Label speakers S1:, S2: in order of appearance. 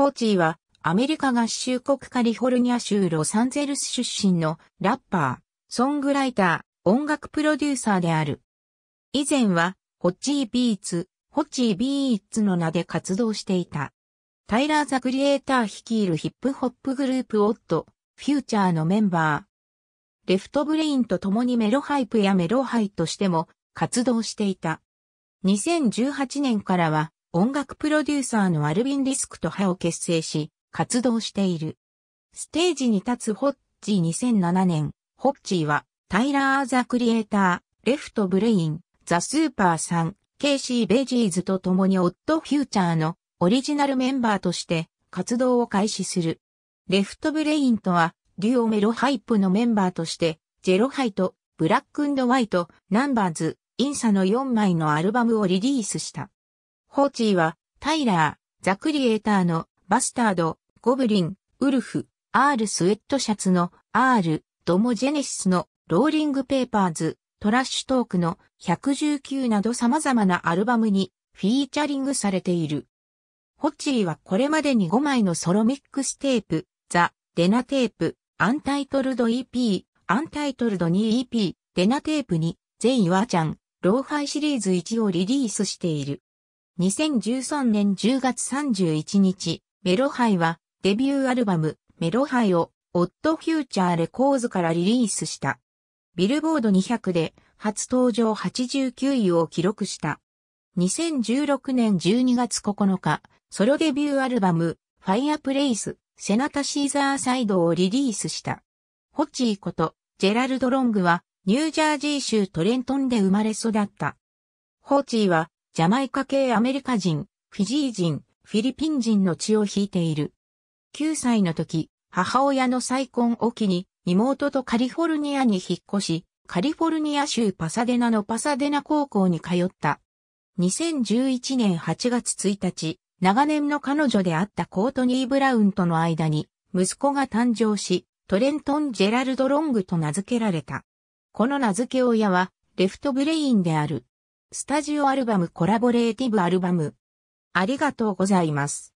S1: ホーチーは、アメリカ合衆国カリフォルニア州ロサンゼルス出身のラッパー、ソングライター、音楽プロデューサーである。以前は、ホッチービーツ、ホッチービーツの名で活動していた。タイラー・ザ・クリエイター率いるヒップホップグループオット、フューチャーのメンバー。レフトブレインと共にメロハイプやメロハイとしても活動していた。2018年からは音楽プロデューサーのアルビン・リスクと派を結成し、活動している。ステージに立つホッジー2007年、ホッジーは、タイラー・ザ・クリエイター、レフト・ブレイン、ザ・スーパーさん、ケイシー・ベジーズと共にオッド・フューチャーのオリジナルメンバーとして活動を開始する。レフト・ブレインとは、デュオ・メロハイプのメンバーとして、ジェロハイト、ブラック・ワイト、ナンバーズ、インサの4枚のアルバムをリリースした。ホーチーは、タイラー、ザクリエーターの、バスタード、ゴブリン、ウルフ、アール・スウェットシャツの、アール、ドモジェネシスの、ローリングペーパーズ、トラッシュトークの、119など様々なアルバムに、フィーチャリングされている。ホッチーはこれまでに5枚のソロミックステープ、ザ・デナテープ、アンタイトルド EP、アンタイトルド 2EP、デナテープに、全イワちゃん、ローハイシリーズ1をリリースしている。2013年10月31日、メロハイはデビューアルバムメロハイをオッドフューチャーレコーズからリリースした。ビルボード200で初登場89位を記録した。2016年12月9日、ソロデビューアルバムファイアプレイスセナタシーザーサイドをリリースした。ホッチーことジェラルド・ロングはニュージャージー州トレントンで生まれ育った。ホーチーはジャマイカ系アメリカ人、フィジー人、フィリピン人の血を引いている。9歳の時、母親の再婚を機に、妹とカリフォルニアに引っ越し、カリフォルニア州パサデナのパサデナ高校に通った。2011年8月1日、長年の彼女であったコートニー・ブラウンとの間に、息子が誕生し、トレントン・ジェラルド・ロングと名付けられた。この名付け親は、レフトブレインである、スタジオアルバムコラボレーティブアルバム。ありがとうございます。